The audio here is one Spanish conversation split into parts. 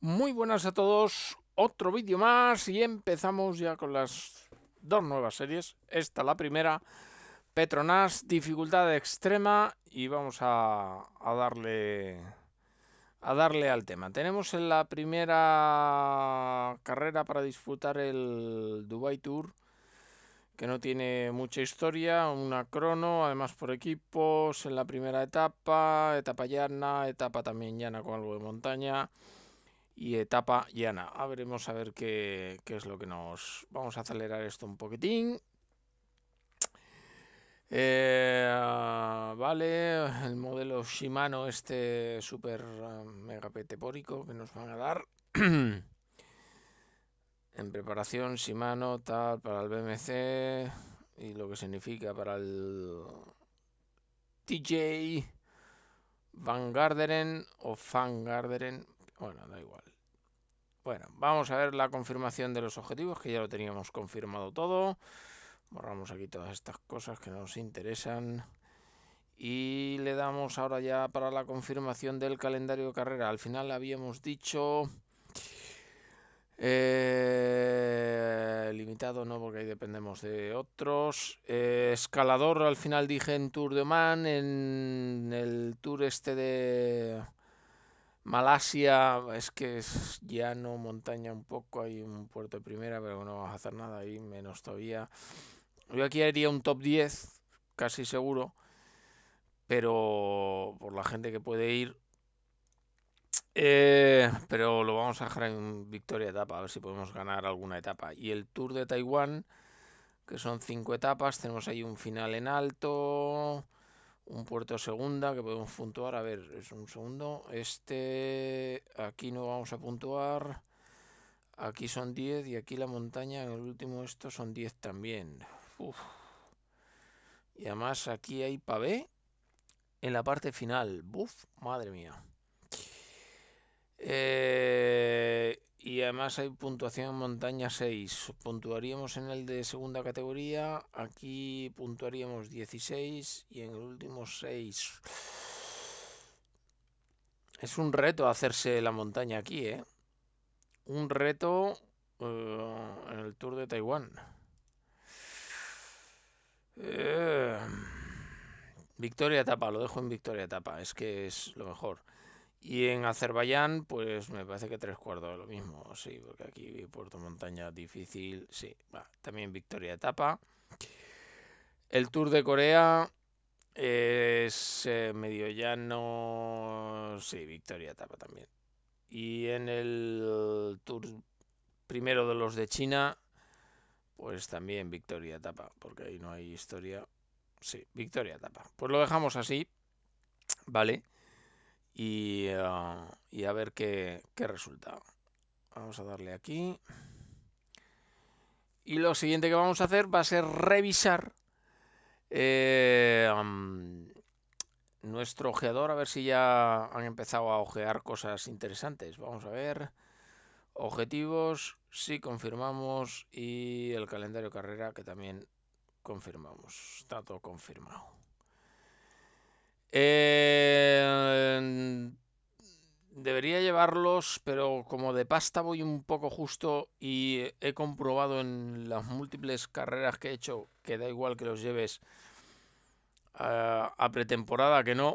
Muy buenas a todos, otro vídeo más y empezamos ya con las dos nuevas series. Esta la primera, Petronas, dificultad extrema y vamos a, darle a darle al tema. Tenemos en la primera carrera para disfrutar el Dubai Tour que no tiene mucha historia, una crono, además por equipos en la primera etapa, etapa llana, etapa también llana con algo de montaña y etapa llana. A a ver qué, es lo que nos... Vamos a acelerar esto un poquitín. Eh, vale, el modelo Shimano, este super eh, mega pórico que nos van a dar. en preparación, Shimano, tal, para el BMC y lo que significa para el TJ Van Garderen o Van Garderen. Bueno, da igual. Bueno, vamos a ver la confirmación de los objetivos, que ya lo teníamos confirmado todo. Borramos aquí todas estas cosas que nos interesan. Y le damos ahora ya para la confirmación del calendario de carrera. Al final habíamos dicho... Eh, limitado no, porque ahí dependemos de otros. Eh, escalador, al final dije en Tour de Oman, en el Tour este de Malasia, es que es llano, montaña un poco, hay un puerto de primera, pero no vas a hacer nada ahí, menos todavía. Yo aquí haría un top 10, casi seguro, pero por la gente que puede ir. Eh, pero lo vamos a dejar en victoria etapa, a ver si podemos ganar alguna etapa. Y el Tour de Taiwán, que son cinco etapas, tenemos ahí un final en alto un puerto segunda que podemos puntuar. A ver, es un segundo. Este aquí no vamos a puntuar. Aquí son 10 y aquí la montaña en el último esto son 10 también. Y además aquí hay pavé en la parte final. Buf, madre mía. Eh, y además hay puntuación en montaña 6. Puntuaríamos en el de segunda categoría. Aquí puntuaríamos 16 y en el último 6. Es un reto hacerse la montaña aquí, ¿eh? Un reto eh, en el Tour de Taiwán. Eh, victoria etapa, lo dejo en Victoria etapa, es que es lo mejor. Y en Azerbaiyán, pues me parece que tres cuartos lo mismo, sí, porque aquí Puerto Montaña difícil, sí, va, también victoria etapa. El Tour de Corea es eh, medio llano, sí, victoria etapa también. Y en el Tour primero de los de China, pues también victoria etapa, porque ahí no hay historia, sí, victoria etapa. Pues lo dejamos así, ¿vale? Ah, y, a ver qué, qué resulta. Vamos a darle aquí. Y lo siguiente que vamos a hacer va a ser revisar eh, mm, nuestro ojeador, a ver si ya han empezado a ojear cosas interesantes. Vamos a ver. Objetivos, sí confirmamos. Y el calendario carrera, que también confirmamos. Está todo confirmado. Eh, mm, debería llevarlos, pero como de pasta voy un poco justo y he comprobado en las múltiples carreras que he hecho que da igual que los lleves a, ah, a pretemporada que no,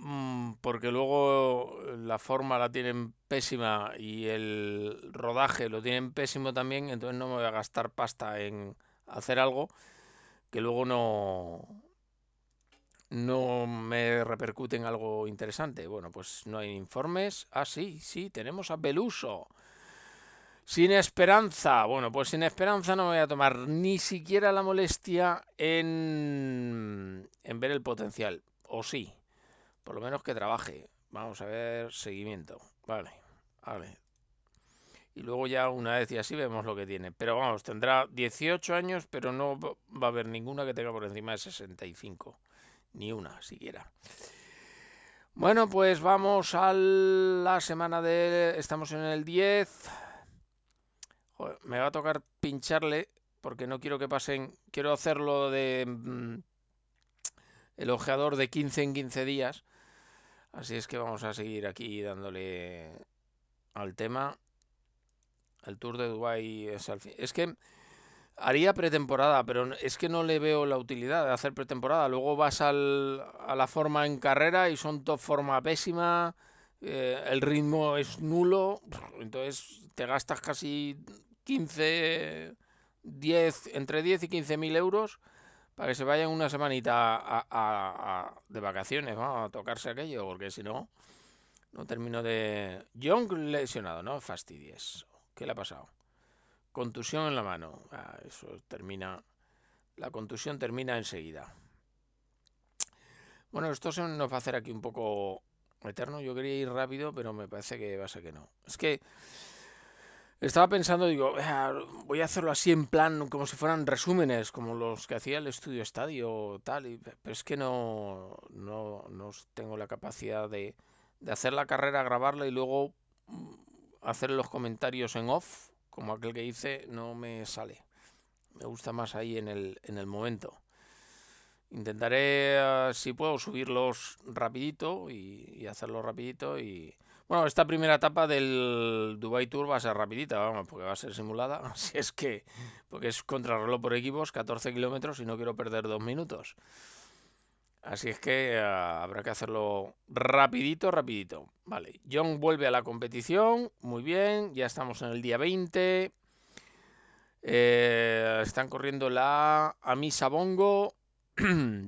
mm, porque luego la forma la tienen pésima y el rodaje lo tienen pésimo también, entonces no me voy a gastar pasta en hacer algo que luego no, no me repercuten algo interesante. Bueno, pues no hay informes. Ah, sí, sí, tenemos a Beluso. Sin esperanza. Bueno, pues sin esperanza no me voy a tomar ni siquiera la molestia en, en ver el potencial. O sí. Por lo menos que trabaje. Vamos a ver seguimiento. Vale, vale. Y luego ya una vez y así vemos lo que tiene. Pero vamos, tendrá 18 años, pero no va a haber ninguna que tenga por encima de 65 ni una siquiera. Bueno, pues vamos a la semana de... Estamos en el 10. me va a tocar pincharle porque no quiero que pasen... Quiero hacerlo de... Mm, el ojeador de 15 en 15 días. Así es que vamos a seguir aquí dándole al tema. El Tour de Dubai es al fin. Es que haría pretemporada, pero es que no le veo la utilidad de hacer pretemporada. Luego vas al, a la forma en carrera y son dos forma pésima, eh, el ritmo es nulo, entonces te gastas casi 15, 10, entre 10 y 15 mil euros para que se vayan una semanita a, de vacaciones, ¿no? a tocarse aquello, porque si no, no termino de... Young lesionado, no fastidies. ¿Qué le ha pasado? Contusión en la mano. Ah, eso termina. La contusión termina enseguida. Bueno, esto se nos va a hacer aquí un poco eterno. Yo quería ir rápido, pero me parece que va a ser que no. Es que estaba pensando, digo, ah, voy a hacerlo así en plan, como si fueran resúmenes, como los que hacía el estudio estadio tal. pero es que no, no, no tengo la capacidad de, de hacer la carrera, grabarla y luego mm, hacer los comentarios en off como aquel que hice, no me sale. Me gusta más ahí en el, en el momento. Intentaré, ah, si puedo, subirlos rapidito y, hacerlo rapidito. Y Bueno, esta primera etapa del Dubai Tour va a ser rapidita, vamos, porque va a ser simulada. Así es que, porque es contrarreloj por equipos, 14 kilómetros y no quiero perder dos minutos. Así es que eh, habrá que hacerlo rapidito, rapidito. Vale, John vuelve a la competición, muy bien, ya estamos en el día 20. Eh, están corriendo la Amisa Bongo.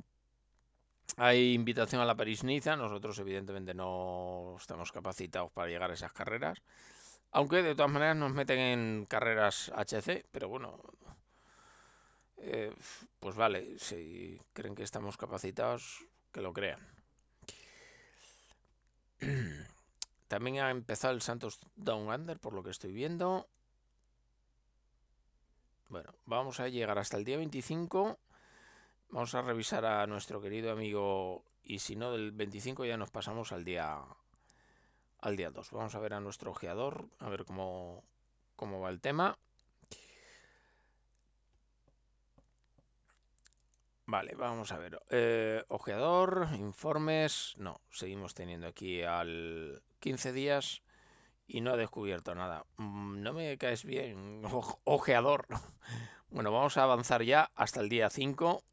Hay invitación a la paris niza Nosotros, evidentemente, no estamos capacitados para llegar a esas carreras. Aunque de todas maneras nos meten en carreras HC, pero bueno, eh, pues vale, si creen que estamos capacitados, que lo crean. También ha empezado el Santos Down Under, por lo que estoy viendo. Bueno, vamos a llegar hasta el día 25. Vamos a revisar a nuestro querido amigo. Y si no, del 25 ya nos pasamos al día al día 2. Vamos a ver a nuestro ojeador, a ver cómo, cómo va el tema. Vale, vamos a ver. Eh, ojeador, informes. No, seguimos teniendo aquí al 15 días y no ha descubierto nada. Mm, no me caes bien, ojeador. Bueno, vamos a avanzar ya hasta el día 5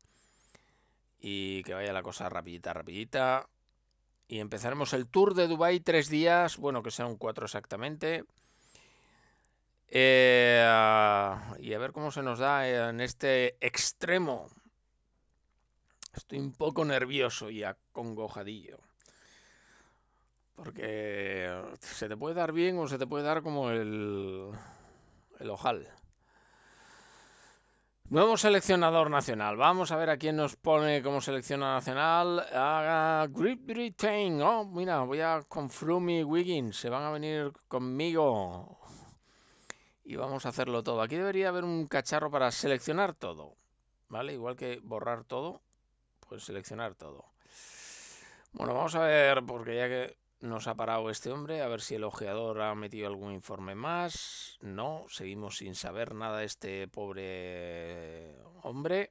y que vaya la cosa rapidita, rapidita. Y empezaremos el tour de Dubai tres días, bueno, que sean cuatro exactamente. Eh, y a ver cómo se nos da en este extremo Estoy un poco nervioso y acongojadillo. Porque se te puede dar bien o se te puede dar como el, ojal. Nuevo seleccionador nacional. Vamos a ver a quién nos pone como seleccionador nacional. Haga Great Britain. Oh, mira, voy a con Frumi Wiggins. Se van a venir conmigo. Y vamos a hacerlo todo. Aquí debería haber un cacharro para seleccionar todo. ¿Vale? Igual que borrar todo pues seleccionar todo. Bueno, vamos a ver, porque ya que nos ha parado este hombre, a ver si el ojeador ha metido algún informe más. No, seguimos sin saber nada este pobre hombre.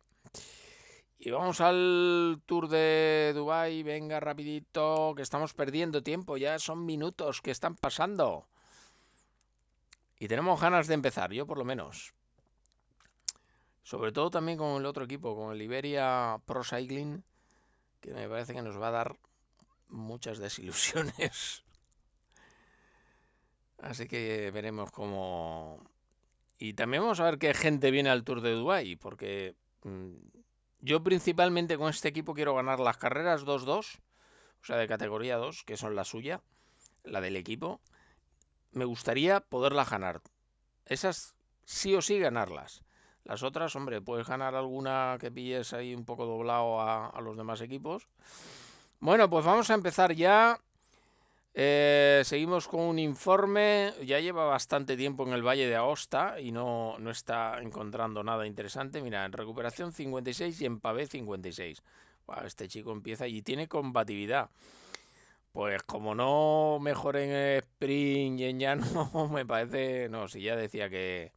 Y vamos al tour de Dubai, venga rapidito, que estamos perdiendo tiempo, ya son minutos que están pasando. Y tenemos ganas de empezar, yo por lo menos. Sobre todo también con el otro equipo, con el Iberia Pro Cycling, que me parece que nos va a dar muchas desilusiones. Así que veremos cómo... Y también vamos a ver qué gente viene al Tour de Dubái, porque mm, yo principalmente con este equipo quiero ganar las carreras 2-2, o sea, de categoría 2, que son la suya, la del equipo. Me gustaría poderlas ganar. Esas sí o sí ganarlas. Las otras, hombre, puedes ganar alguna que pilles ahí un poco doblado a, los demás equipos. Bueno, pues vamos a empezar ya. Eh, seguimos con un informe. Ya lleva bastante tiempo en el Valle de Aosta y no, está encontrando nada interesante. Mira, en recuperación 56 y en pavé 56. este chico empieza y tiene combatividad. Pues como no mejor en sprint y en llano, me parece... No, si ya decía que,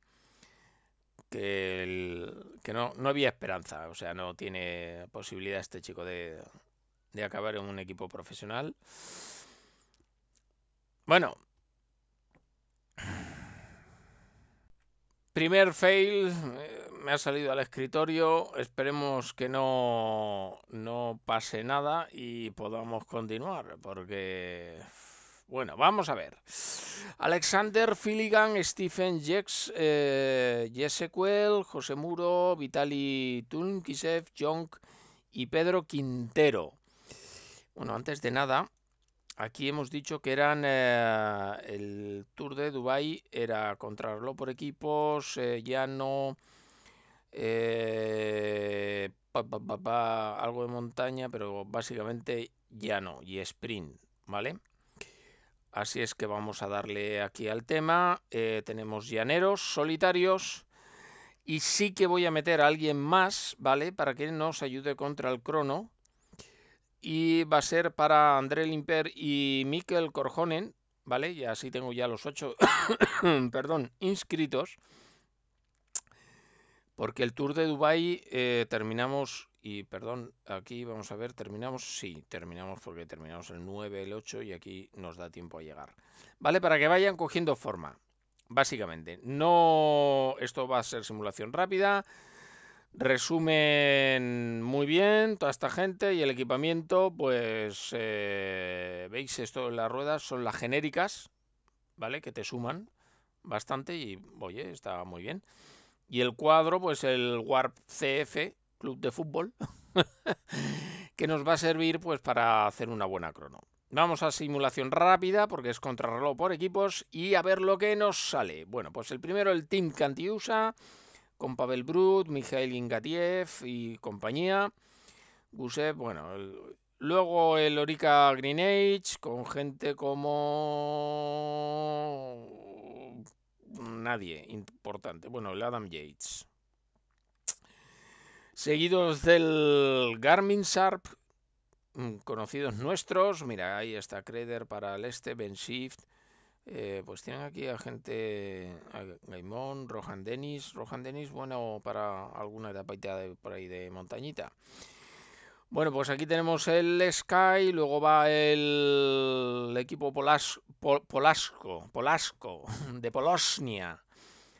que, el, que no, había esperanza, o sea, no tiene posibilidad este chico de, acabar en un equipo profesional. Bueno. Primer fail, eh, me ha salido al escritorio, esperemos que no, no pase nada y podamos continuar, porque... Bueno, vamos a ver. Alexander Filigan, Stephen Jex, eh, Jesse Quell, José Muro, Vitali Tunkisev, Jonk y Pedro Quintero. Bueno, antes de nada, aquí hemos dicho que eran eh, el Tour de Dubai era contrarlo por equipos, llano, eh, algo de montaña, pero básicamente llano y sprint, ¿vale? Así es que vamos a darle aquí al tema. Eh, tenemos llaneros, solitarios. Y sí que voy a meter a alguien más, ¿vale? Para que nos ayude contra el crono. Y va a ser para André Limper y Mikel Corjonen, ¿vale? Y así tengo ya los ocho, perdón, inscritos. Porque el Tour de Dubái eh, terminamos y perdón, aquí vamos a ver, terminamos, sí, terminamos porque terminamos el 9, el 8 y aquí nos da tiempo a llegar. Vale, para que vayan cogiendo forma, básicamente. No, esto va a ser simulación rápida, resumen muy bien toda esta gente y el equipamiento, pues eh, veis esto en las ruedas, son las genéricas, ¿vale? Que te suman bastante y, oye, está muy bien. Y el cuadro, pues el Warp CF, club de fútbol, que nos va a servir pues para hacer una buena crono. Vamos a simulación rápida porque es contrarreloj por equipos y a ver lo que nos sale. Bueno, pues el primero el Team Cantiusa con Pavel Brut, Mikhail Ingatiev y compañía. Gusev, bueno, luego el Orica Green Age con gente como nadie importante. Bueno, el Adam Yates. Seguidos del Garmin Sharp, mm, conocidos nuestros. Mira, ahí está Creder para el este, Ben Shift. Eh, pues tienen aquí a gente, a Gaimon, Rohan Dennis. Rohan Dennis, bueno, para alguna etapa de, por ahí de montañita. Bueno, pues aquí tenemos el Sky, luego va el, equipo Polasco, Polasco, de Polosnia,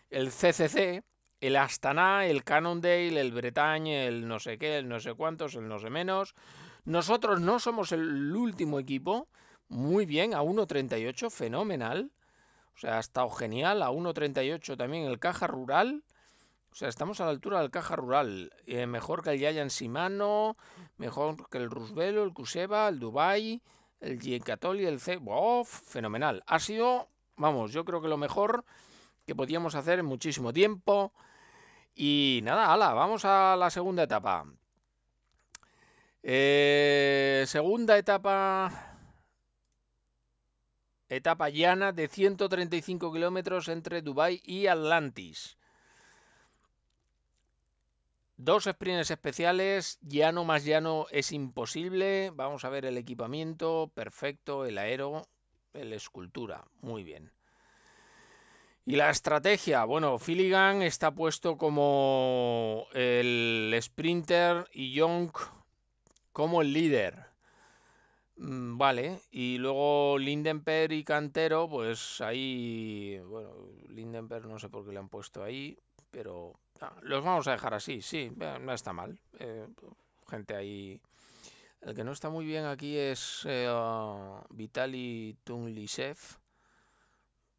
el CCC, el Astana, el Cannondale, el Bretagne, el no sé qué, el no sé cuántos, el no sé menos. Nosotros no somos el último equipo. Muy bien, a 1.38, fenomenal. O sea, ha estado genial. A 1.38 también el Caja Rural. O sea, estamos a la altura del Caja Rural. Eh, mejor que el Giant Simano, mejor que el Rusvelo, el Kuseva, el Dubai, el Giencatoli, el C. Fenomenal. Ha sido, vamos, yo creo que lo mejor que podíamos hacer en muchísimo tiempo. Y nada, ala, vamos a la segunda etapa. Eh, segunda etapa. Etapa llana de 135 kilómetros entre Dubái y Atlantis. Dos sprints especiales, llano más llano es imposible. Vamos a ver el equipamiento, perfecto, el aero, la escultura, muy bien. Y la estrategia, bueno, Filigan está puesto como el sprinter y Young como el líder. Mm, vale, y luego Lindenberg y Cantero, pues ahí, bueno, Lindenberg no sé por qué le han puesto ahí, pero ah, los vamos a dejar así, sí, no está mal. Eh, gente ahí. El que no está muy bien aquí es eh, Vitaly Vitali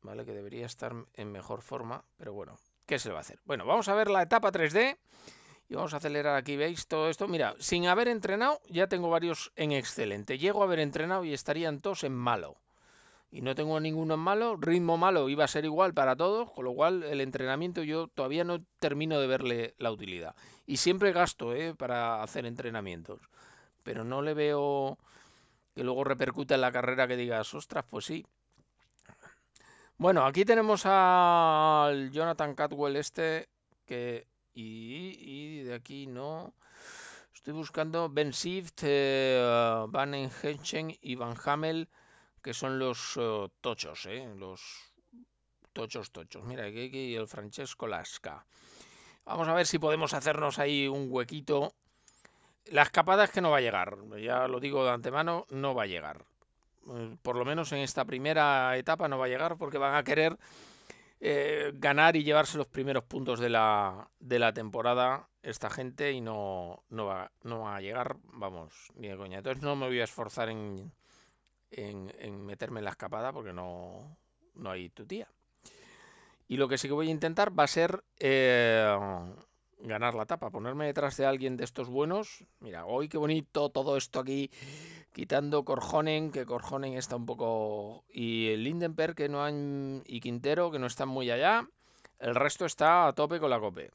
¿vale? Que debería estar en mejor forma, pero bueno, ¿qué se le va a hacer? Bueno, vamos a ver la etapa 3D y vamos a acelerar aquí, ¿veis todo esto? Mira, sin haber entrenado ya tengo varios en excelente. Llego a haber entrenado y estarían todos en malo. Y no tengo ninguno en malo, ritmo malo iba a ser igual para todos, con lo cual el entrenamiento yo todavía no termino de verle la utilidad. Y siempre gasto ¿eh? para hacer entrenamientos, pero no le veo que luego repercuta en la carrera que digas, ostras, pues sí, bueno, aquí tenemos al Jonathan Catwell este, que... Y, de aquí no... Estoy buscando Ben Sift, eh, Van Henschen y Van Hamel, que son los eh, tochos, eh, los tochos, tochos. Mira, aquí, y el Francesco Lasca. Vamos a ver si podemos hacernos ahí un huequito. La escapada es que no va a llegar, ya lo digo de antemano, no va a llegar. Eh, por lo menos en esta primera etapa no va a llegar porque van a querer eh, ganar y llevarse los primeros puntos de la, de la temporada esta gente y no, no, va, no va a llegar, vamos, ni de coña. Entonces no me voy a esforzar en, en, meterme en la escapada porque no, no hay tu tía. Y lo que sí que voy a intentar va a ser eh, ganar la etapa, ponerme detrás de alguien de estos buenos. Mira, hoy qué bonito todo esto aquí quitando Corjonen, que Corjonen está un poco. y Lindenberg que no han, y Quintero que no están muy allá. El resto está a tope con la cope.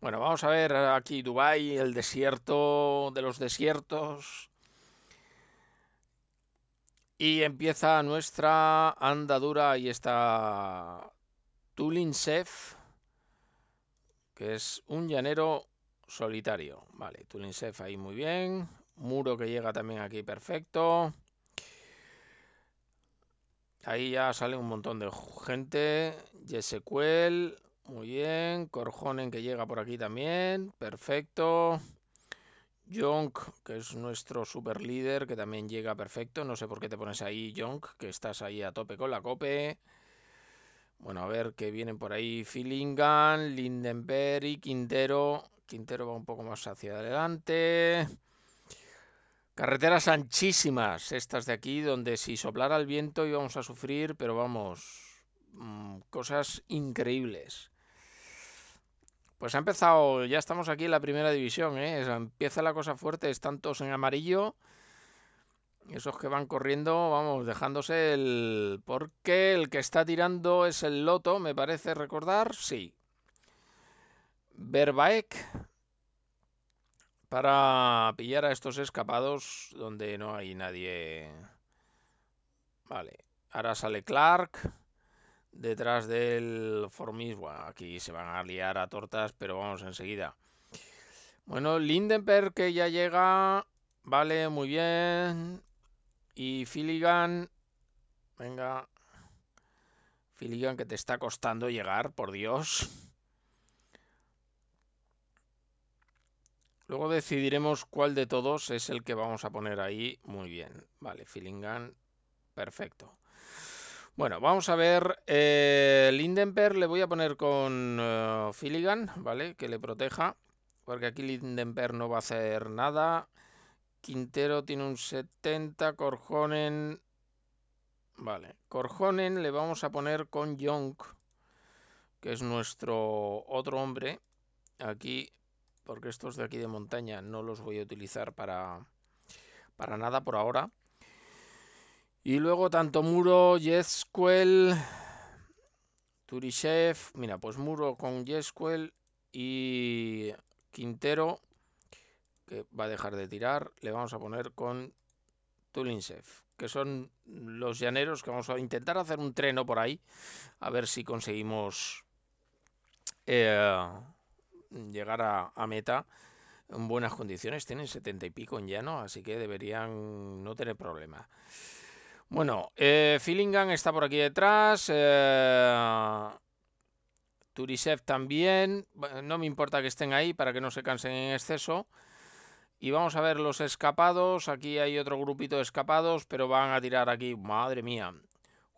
Bueno, vamos a ver aquí Dubai, el desierto de los desiertos. Y empieza nuestra andadura. Ahí está Tulinsef, que es un llanero solitario. Vale, Tulinsef ahí muy bien. Muro que llega también aquí, perfecto. Ahí ya sale un montón de gente. Yesequel, muy bien. Corjonen que llega por aquí también, perfecto. Jonk, que es nuestro super líder, que también llega perfecto. No sé por qué te pones ahí, Jonk, que estás ahí a tope con la cope. Bueno, a ver que vienen por ahí Filingan, Lindenberg y Quintero. Quintero va un poco más hacia adelante. Carreteras anchísimas, estas de aquí, donde si soplara el viento íbamos a sufrir, pero vamos, mm, cosas increíbles. Pues ha empezado, ya estamos aquí en la primera división, ¿eh? empieza la cosa fuerte, están todos en amarillo. Esos que van corriendo, vamos, dejándose el... Porque el que está tirando es el loto, me parece recordar, sí. Verbaek para pillar a estos escapados donde no hay nadie. Vale, ahora sale Clark detrás del Formis. Bueno, aquí se van a liar a tortas, pero vamos enseguida. Bueno, Lindenberg que ya llega. Vale, muy bien. Y Filigan. Venga. Filigan que te está costando llegar, por Dios. Luego decidiremos cuál de todos es el que vamos a poner ahí. Muy bien. Vale, Feeling Perfecto. Bueno, vamos a ver. Eh, Lindenberg le voy a poner con eh, Filigan, ¿vale? Que le proteja. Porque aquí Lindenberg no va a hacer nada. Quintero tiene un 70. Corjonen. Vale. Corjonen le vamos a poner con Young. Que es nuestro otro hombre. Aquí porque estos de aquí de montaña no los voy a utilizar para, para nada por ahora. Y luego tanto Muro, Yesquel, Turishev, mira, pues Muro con Yesquel y Quintero, que va a dejar de tirar, le vamos a poner con Tulinsev, que son los llaneros que vamos a intentar hacer un treno por ahí, a ver si conseguimos... Eh, llegar a, meta en buenas condiciones. Tienen 70 y pico en llano, así que deberían no tener problema. Bueno, eh, está por aquí detrás. Eh, Turisev también. No me importa que estén ahí para que no se cansen en exceso. Y vamos a ver los escapados. Aquí hay otro grupito de escapados, pero van a tirar aquí. Madre mía.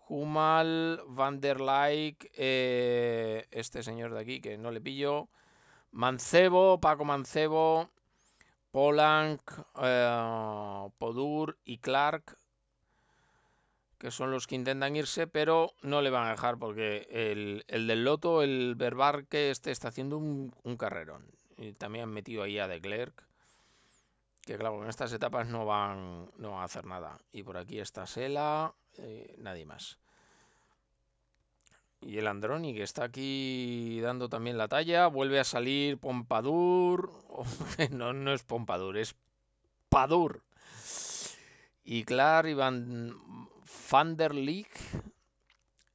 Humal, Van der eh, este señor de aquí que no le pillo. Mancebo, Paco Mancebo, Polank, eh, Podur y Clark, que son los que intentan irse, pero no le van a dejar porque el, del Loto, el verbarque, este está haciendo un, carrerón. Y también han metido ahí a De que claro, en estas etapas no van, no a hacer nada. Y por aquí está Sela, eh, nadie más. Y el Androni, que está aquí dando también la talla. Vuelve a salir Pompadour. no, no es Pompadour, es Padour. Y clar Ivan Van, Van der Leek.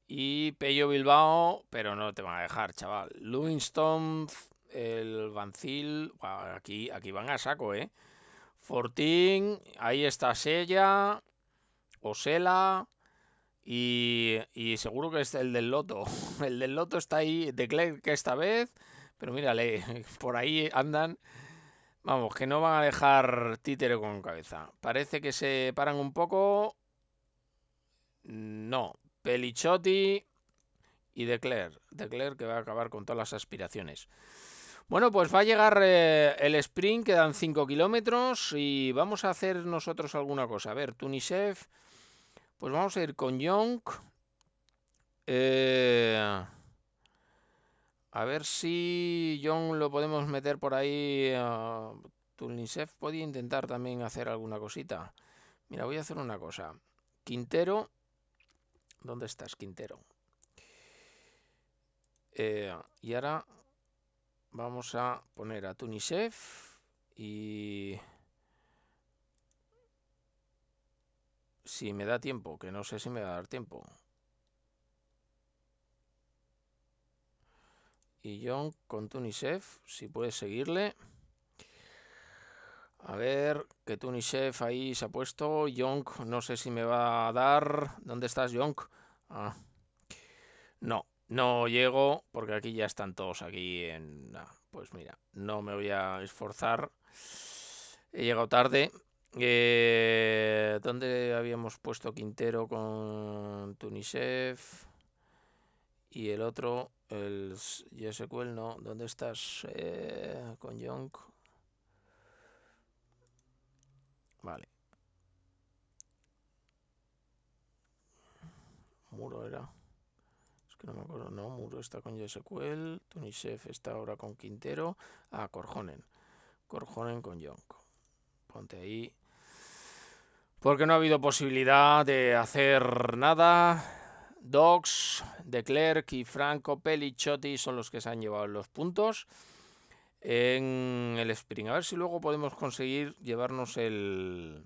Y Pello Bilbao, pero no te van a dejar, chaval. Livingston, el Vancil. aquí, aquí van a saco, ¿eh? Fortín, ahí está Sella. Osela. Y, seguro que es el del loto. El del loto está ahí, de que esta vez. Pero mírale, por ahí andan. Vamos, que no van a dejar títere con cabeza. Parece que se paran un poco. No. Pelichotti y de De Clerc que va a acabar con todas las aspiraciones. Bueno, pues va a llegar eh, el sprint, quedan 5 kilómetros y vamos a hacer nosotros alguna cosa. A ver, Tunishev... Pues vamos a ir con Young. Eh, a ver si Young lo podemos meter por ahí. Eh, Tunisef puede podía intentar también hacer alguna cosita. Mira, voy a hacer una cosa. Quintero. ¿Dónde estás, Quintero? Eh, y ahora vamos a poner a Tunisef y... Si me da tiempo, que no sé si me va a dar tiempo. Y John con Tunisef, si puedes seguirle. A ver, que Tunisef ahí se ha puesto. Yonk, no sé si me va a dar. ¿Dónde estás, Yonk? Ah. No, no llego porque aquí ya están todos aquí en... Ah, pues mira, no me voy a esforzar. He llegado tarde. Eh, ¿Dónde habíamos puesto Quintero con Tunisef Y el otro, el Yesequel no. ¿Dónde estás eh, con Young? Vale. Muro era. Es que no me acuerdo. No, Muro está con YSQL. Tunisef está ahora con Quintero. Ah, Corjonen. Corjonen con Young. Ponte ahí porque no ha habido posibilidad de hacer nada. Docs, De y Franco Chotti son los que se han llevado los puntos en el sprint. A ver si luego podemos conseguir llevarnos el...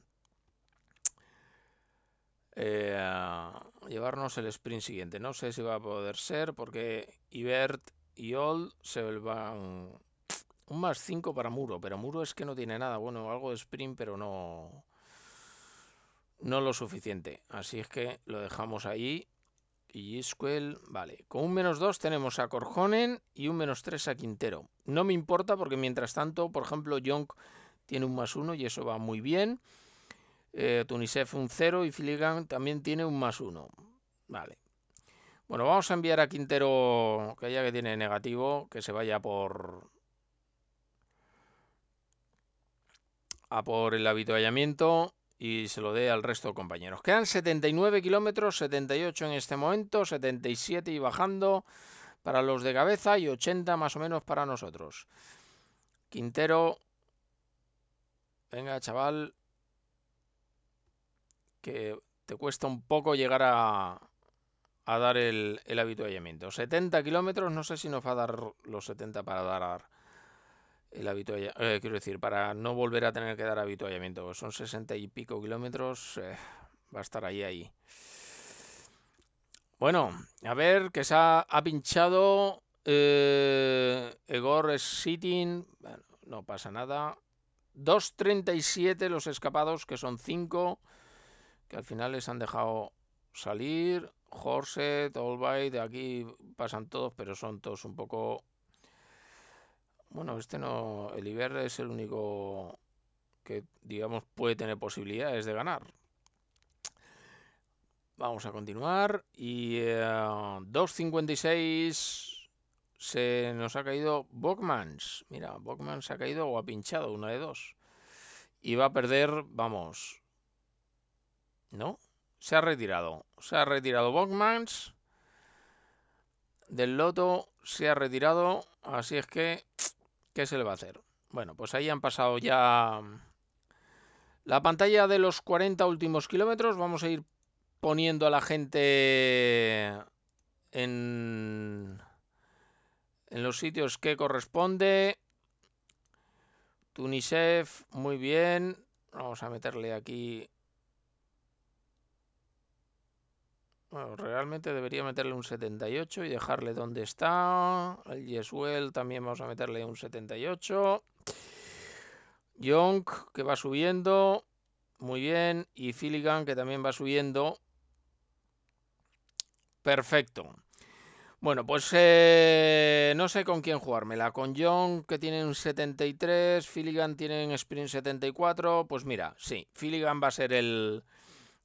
Eh, llevarnos el sprint siguiente. No sé si va a poder ser porque Ibert y Old se van un más 5 para Muro, pero Muro es que no tiene nada. Bueno, algo de sprint, pero no no lo suficiente. Así es que lo dejamos ahí. Y Isquel, vale. Con un menos 2 tenemos a Corjonen y un menos 3 a Quintero. No me importa porque mientras tanto, por ejemplo, Jonk tiene un más 1 y eso va muy bien. Eh, Tunisef un 0 y Filigan también tiene un más 1. Vale. Bueno, vamos a enviar a Quintero, que ya que tiene negativo, que se vaya por... A por el habituallamiento y se lo dé al resto de compañeros. Quedan 79 kilómetros, 78 en este momento, 77 y bajando para los de cabeza y 80 más o menos para nosotros. Quintero, venga chaval, que te cuesta un poco llegar a, dar el, el habituallamiento. 70 kilómetros, no sé si nos va a dar los 70 para dar el eh, quiero decir, para no volver a tener que dar habituallamiento. Son 60 y pico kilómetros, eh, va a estar ahí, ahí. Bueno, a ver, que se ha, pinchado eh, Egor Sitting, bueno, no pasa nada. 2.37 los escapados, que son 5, que al final les han dejado salir. Horset, Olbay, de aquí pasan todos, pero son todos un poco bueno, este no. El Iber es el único que, digamos, puede tener posibilidades de ganar. Vamos a continuar. Y 2.56 eh, se nos ha caído Bogmans. Mira, Bockmans ha caído o ha pinchado, una de dos. Y va a perder, vamos. ¿No? Se ha retirado. Se ha retirado Bogmans. Del loto se ha retirado. Así es que ¿Qué se le va a hacer? Bueno, pues ahí han pasado ya mm, la pantalla de los 40 últimos kilómetros. Vamos a ir poniendo a la gente en, en los sitios que corresponde. Tunisef, muy bien. Vamos a meterle aquí Bueno, realmente debería meterle un 78 y dejarle donde está. El Yesuel también vamos a meterle un 78. Young, que va subiendo. Muy bien. Y Filigan, que también va subiendo. Perfecto. Bueno, pues eh, no sé con quién jugármela. Con Young, que tiene un 73. Filigan tiene un sprint 74. Pues mira, sí. Filigan va a ser el...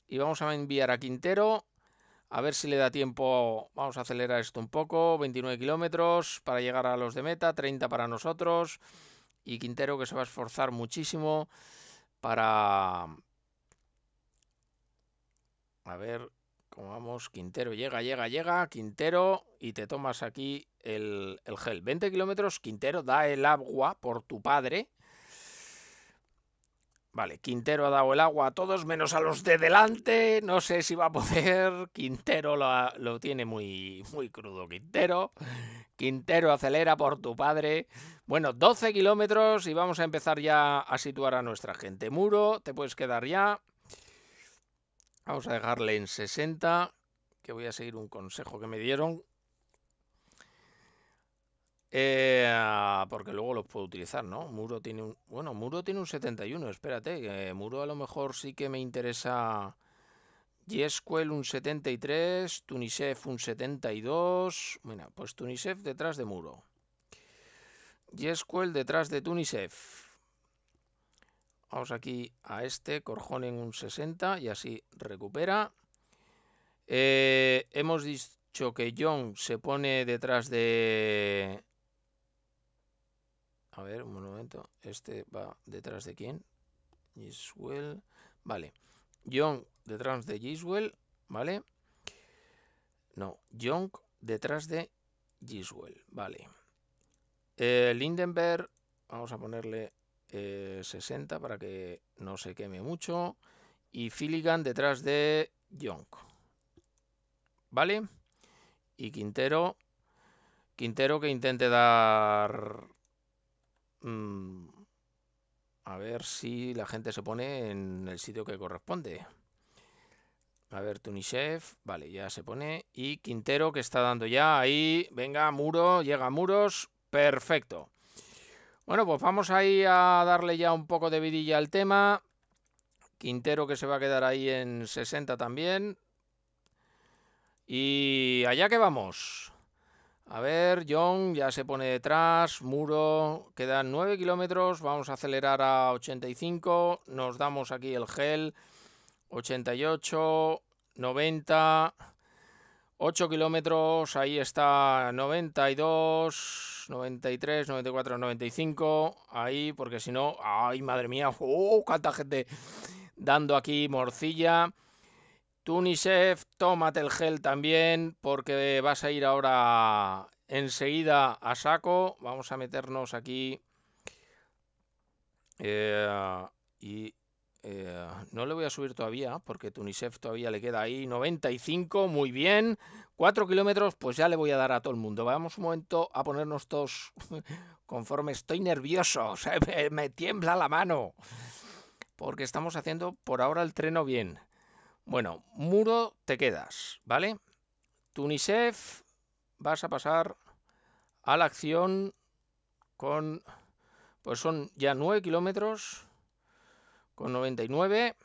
Y vamos a enviar a Quintero a ver si le da tiempo, vamos a acelerar esto un poco, 29 kilómetros para llegar a los de meta, 30 para nosotros y Quintero que se va a esforzar muchísimo para... A ver, ¿cómo vamos? Quintero llega, llega, llega, Quintero y te tomas aquí el, el gel. 20 kilómetros, Quintero da el agua por tu padre. Vale, Quintero ha dado el agua a todos, menos a los de delante. No sé si va a poder. Quintero lo, tiene muy, muy crudo, Quintero. Quintero acelera por tu padre. Bueno, 12 kilómetros y vamos a empezar ya a situar a nuestra gente. Muro, te puedes quedar ya. Vamos a dejarle en 60, que voy a seguir un consejo que me dieron. Eh, ah, porque luego los puedo utilizar, ¿no? Muro tiene un... Bueno, Muro tiene un 71, espérate. Eh, Muro a lo mejor sí que me interesa... Yesquel un 73, Tunisef un 72... mira pues Tunisef detrás de Muro. Yesquel detrás de Tunisef. Vamos aquí a este, Corjón en un 60 y así recupera. Eh, hemos dicho que John se pone detrás de a ver, un momento. Este va detrás de quién? Giswell. Vale. Young detrás de Giswell. Vale. No, Young detrás de Giswell. Vale. Eh, Lindenberg. Vamos a ponerle 60 eh, para que no se queme mucho. Y Filigan detrás de Young. Vale. Y Quintero. Quintero que intente dar Mm, a ver si la gente se pone en el sitio que corresponde. A ver, Tunishev, vale, ya se pone. Y Quintero que está dando ya ahí. Venga, muro, llega muros. Perfecto. Bueno, pues vamos ahí a darle ya un poco de vidilla al tema. Quintero que se va a quedar ahí en 60 también. Y allá que vamos. A ver, John ya se pone detrás, muro, quedan 9 kilómetros, vamos a acelerar a 85, nos damos aquí el gel, 88, 90, 8 kilómetros, ahí está 92, 93, 94, 95, ahí porque si no, ay madre mía, oh, cuánta gente dando aquí morcilla. Tunisef, tómate el gel también porque vas a ir ahora enseguida a saco. Vamos a meternos aquí. Eh, y eh, no le voy a subir todavía porque Tunisef todavía le queda ahí 95, muy bien. 4 kilómetros, pues ya le voy a dar a todo el mundo. Vamos un momento a ponernos todos conforme estoy nervioso, me, me tiembla la mano. Porque estamos haciendo por ahora el treno bien. Bueno, muro te quedas, ¿vale? Tunisef vas a pasar a la acción con, pues son ya 9 kilómetros, con 99.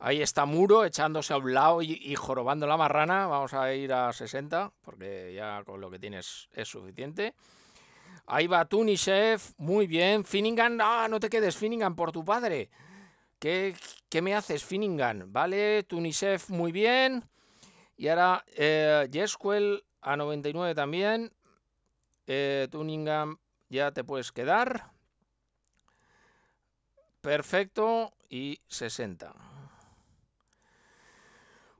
Ahí está Muro echándose a un lado y, jorobando la marrana. Vamos a ir a 60, porque ya con lo que tienes es suficiente. Ahí va Tunisef, muy bien. Finningan, ah, no te quedes, Finningan por tu padre. ¿Qué, me haces, Finningham? Vale, Tunisef muy bien. Y ahora eh, a 99 también. Eh, Tuningham ya te puedes quedar. Perfecto. Y 60.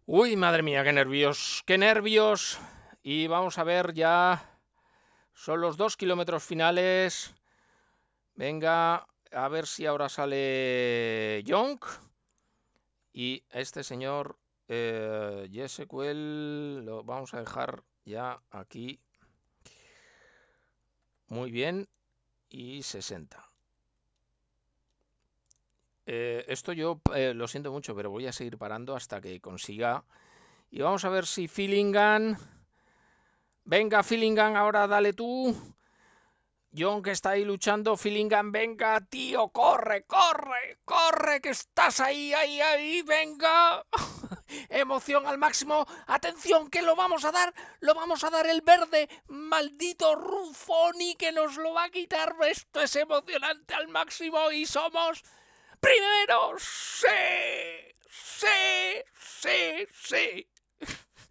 Uy, madre mía, qué nervios. Qué nervios. Y vamos a ver ya. Son los dos kilómetros finales. Venga, a ver si ahora sale Young. Y este señor eh, lo vamos a dejar ya aquí. Muy bien. Y 60. Eh, esto yo eh, lo siento mucho, pero voy a seguir parando hasta que consiga. Y vamos a ver si Fillingan... Venga, Fillingan, ahora dale tú. John que está ahí luchando, Filingan, venga, tío, corre, corre, corre, que estás ahí, ahí, ahí, venga. Emoción al máximo, atención, que lo vamos a dar, lo vamos a dar el verde, maldito Rufoni que nos lo va a quitar. Esto es emocionante al máximo y somos primeros. Sí, sí, sí, sí.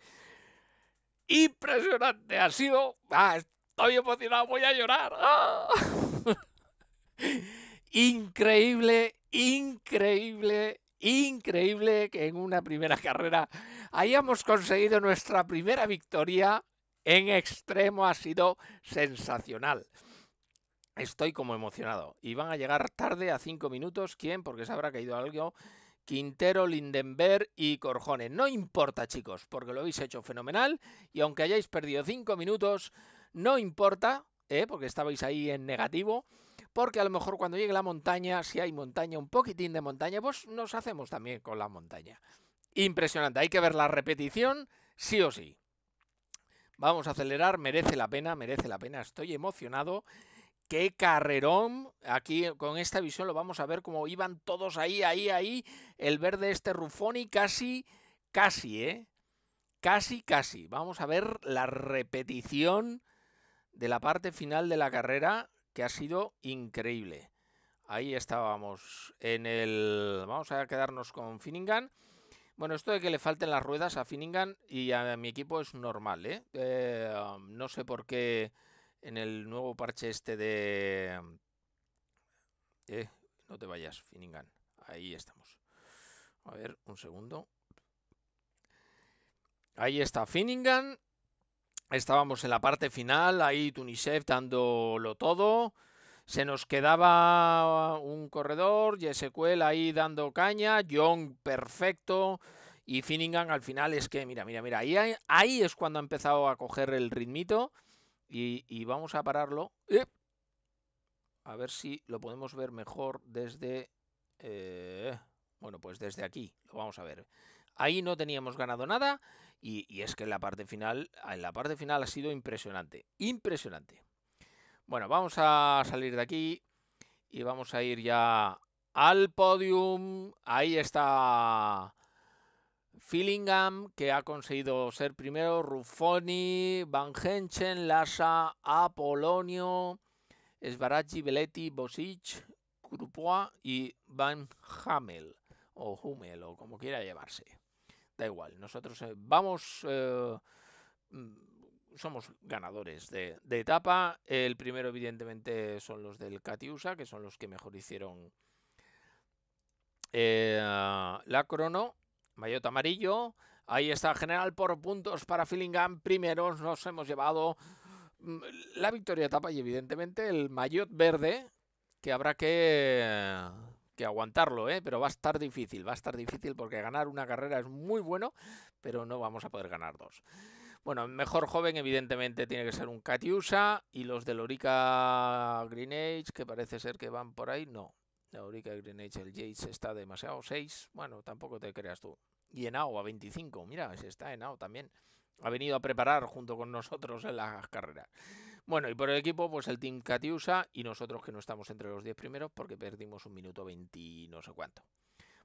Impresionante ha sido. Ah, Estoy emocionado, voy a llorar. ¡Ah! increíble, increíble, increíble que en una primera carrera hayamos conseguido nuestra primera victoria en extremo. Ha sido sensacional. Estoy como emocionado. Y van a llegar tarde a cinco minutos. ¿Quién? Porque se habrá caído algo. Quintero, Lindenberg y Corjones. No importa, chicos, porque lo habéis hecho fenomenal. Y aunque hayáis perdido cinco minutos, no importa, ¿eh? porque estabais ahí en negativo, porque a lo mejor cuando llegue la montaña, si hay montaña, un poquitín de montaña, pues nos hacemos también con la montaña. Impresionante, hay que ver la repetición, sí o sí. Vamos a acelerar, merece la pena, merece la pena, estoy emocionado. Qué carrerón, aquí con esta visión lo vamos a ver como iban todos ahí, ahí, ahí, el verde este Rufoni casi, casi, ¿eh? Casi, casi. Vamos a ver la repetición de la parte final de la carrera que ha sido increíble. Ahí estábamos en el... Vamos a quedarnos con Finningan. Bueno, esto de que le falten las ruedas a Finningan y a mi equipo es normal, ¿eh? Eh, um, no sé por qué en el nuevo parche este de... Um, eh, no te vayas, Finningan. Ahí estamos. A ver, un segundo. Ahí está Finningan. Estábamos en la parte final, ahí Tunisev dándolo todo. Se nos quedaba un corredor, Jesequel ahí dando caña, John perfecto. Y Finningham al final es que, mira, mira, mira, ahí, ahí es cuando ha empezado a coger el ritmito. Y, vamos a pararlo. ¡Eh! A ver si lo podemos ver mejor desde... Eh, bueno, pues desde aquí, lo vamos a ver. Ahí no teníamos ganado nada y, es que en la parte final, ah, la parte final ha sido impresionante, impresionante. Bueno, vamos a salir de aquí y vamos a ir ya al podium. Ahí está Fillingham, que ha conseguido ser primero, Ruffoni, Van Henchen, Lassa, Apolonio, Svaraggi, Belletti, Bosic, Krupoa y Van Hamel, o Hummel, o como quiera llamarse da igual. Nosotros eh, vamos, eh, mm, somos ganadores de, etapa. El primero, evidentemente, son los del Katiusa, que son los que mejor hicieron eh, la crono. Mayot amarillo. Ahí está, general por puntos para Fillingham. Primeros nos hemos llevado mm, la victoria etapa y evidentemente el maillot verde que habrá que que aguantarlo, ¿eh? pero va a estar difícil, va a estar difícil porque ganar una carrera es muy bueno, pero no vamos a poder ganar dos. Bueno, mejor joven evidentemente tiene que ser un Katyusa y los de Lorica Green Age, que parece ser que van por ahí, no. Lorica Green Age, el Jace está demasiado 6, bueno, tampoco te creas tú. Y Enao a 25, mira, si está Enao también. Ha venido a preparar junto con nosotros en las carreras. Bueno, y por el equipo, pues el Team Katiusa y nosotros que no estamos entre los 10 primeros porque perdimos un minuto 20 no sé cuánto.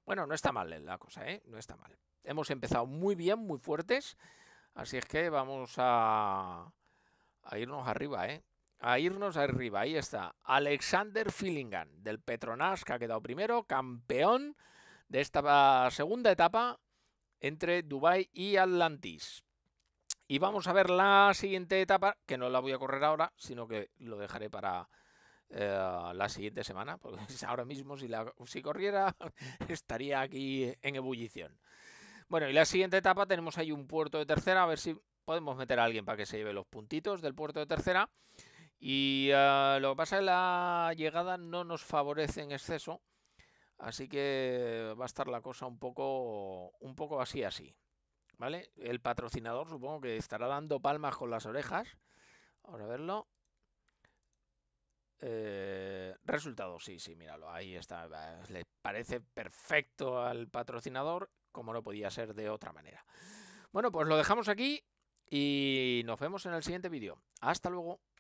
Bueno, no está mal eh, la cosa, ¿eh? No está mal. Hemos empezado muy bien, muy fuertes. Así es que vamos a, a irnos arriba, ¿eh? A irnos arriba, ahí está. Alexander Fillingham, del Petronas, que ha quedado primero, campeón de esta segunda etapa entre Dubai y Atlantis. Y vamos a ver la siguiente etapa, que no la voy a correr ahora, sino que lo dejaré para eh, la siguiente semana, porque ahora mismo si, la, si corriera estaría aquí en ebullición. Bueno, y la siguiente etapa tenemos ahí un puerto de tercera, a ver si podemos meter a alguien para que se lleve los puntitos del puerto de tercera. Y eh, lo que pasa es que la llegada no nos favorece en exceso. Así que va a estar la cosa un poco, un poco así, así. El patrocinador supongo que estará dando palmas con las orejas. Vamos a verlo. Eh, resultado, sí, sí, míralo, ahí está. Le parece perfecto al patrocinador, como no podía ser de otra manera. Bueno, pues lo dejamos aquí y nos vemos en el siguiente vídeo. Hasta luego.